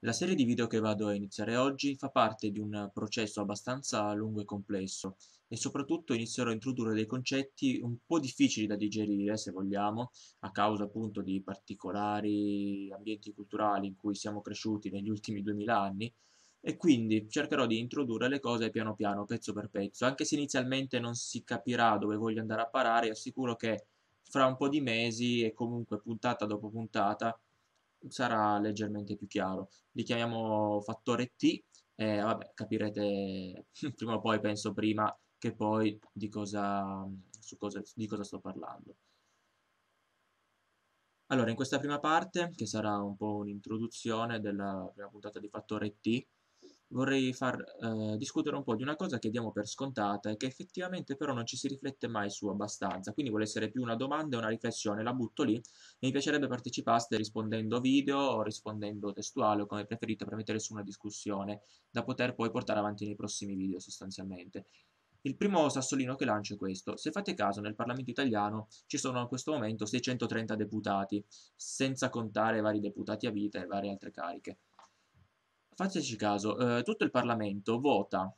La serie di video che vado a iniziare oggi fa parte di un processo abbastanza lungo e complesso e soprattutto inizierò a introdurre dei concetti un po' difficili da digerire, se vogliamo, a causa appunto di particolari ambienti culturali in cui siamo cresciuti negli ultimi 2000 anni e quindi cercherò di introdurre le cose piano piano, pezzo per pezzo, anche se inizialmente non si capirà dove voglio andare a parare, assicuro che fra un po' di mesi e comunque puntata dopo puntata sarà leggermente più chiaro. Li chiamiamo fattore t e vabbè, capirete prima o poi, penso prima che poi di cosa, cosa, di cosa sto parlando. Allora, in questa prima parte, che sarà un po' un'introduzione della prima puntata di fattore t, vorrei far eh, discutere un po' di una cosa che diamo per scontata e che effettivamente però non ci si riflette mai su abbastanza, quindi vuole essere più una domanda e una riflessione, la butto lì e mi piacerebbe partecipaste rispondendo video o rispondendo testuale o come preferite per mettere su una discussione da poter poi portare avanti nei prossimi video sostanzialmente. Il primo sassolino che lancio è questo. Se fate caso, nel Parlamento italiano ci sono in questo momento 630 deputati, senza contare vari deputati a vita e varie altre cariche fateci caso, eh, tutto il Parlamento vota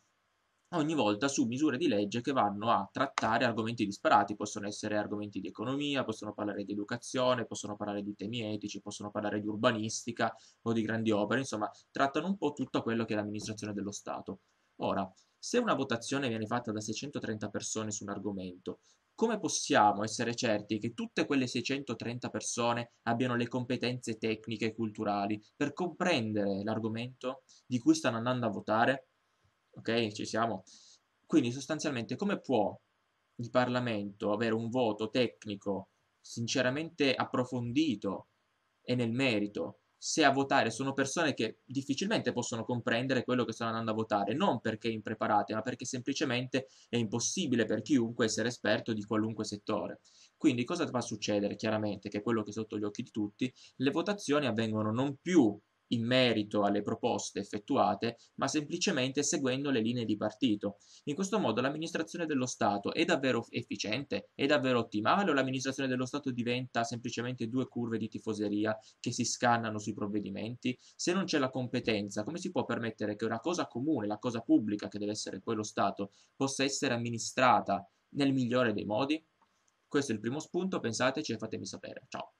ogni volta su misure di legge che vanno a trattare argomenti disparati, possono essere argomenti di economia, possono parlare di educazione, possono parlare di temi etici, possono parlare di urbanistica o di grandi opere, insomma, trattano un po' tutto quello che è l'amministrazione dello Stato. Ora, se una votazione viene fatta da 630 persone su un argomento, come possiamo essere certi che tutte quelle 630 persone abbiano le competenze tecniche e culturali per comprendere l'argomento di cui stanno andando a votare? Ok, ci siamo. Quindi sostanzialmente come può il Parlamento avere un voto tecnico sinceramente approfondito e nel merito se a votare sono persone che difficilmente possono comprendere quello che stanno andando a votare, non perché impreparate, ma perché semplicemente è impossibile per chiunque essere esperto di qualunque settore. Quindi cosa va a succedere? Chiaramente che quello che è sotto gli occhi di tutti, le votazioni avvengono non più in merito alle proposte effettuate, ma semplicemente seguendo le linee di partito. In questo modo l'amministrazione dello Stato è davvero efficiente? È davvero ottimale o l'amministrazione dello Stato diventa semplicemente due curve di tifoseria che si scannano sui provvedimenti? Se non c'è la competenza, come si può permettere che una cosa comune, la cosa pubblica che deve essere poi lo Stato, possa essere amministrata nel migliore dei modi? Questo è il primo spunto, pensateci e fatemi sapere. Ciao!